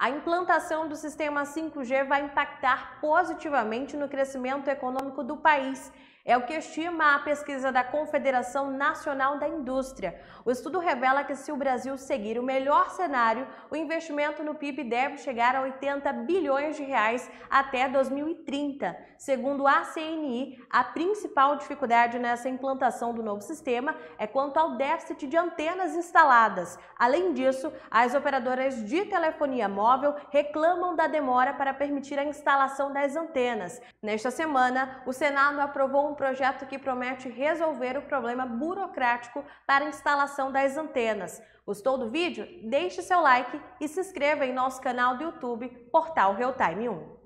A implantação do sistema 5G vai impactar positivamente no crescimento econômico do país é o que estima a pesquisa da Confederação Nacional da Indústria. O estudo revela que se o Brasil seguir o melhor cenário, o investimento no PIB deve chegar a 80 bilhões de reais até 2030. Segundo a CNI, a principal dificuldade nessa implantação do novo sistema é quanto ao déficit de antenas instaladas. Além disso, as operadoras de telefonia móvel reclamam da demora para permitir a instalação das antenas. Nesta semana, o Senado aprovou um projeto que promete resolver o problema burocrático para a instalação das antenas. Gostou do vídeo? Deixe seu like e se inscreva em nosso canal do YouTube Portal Realtime 1.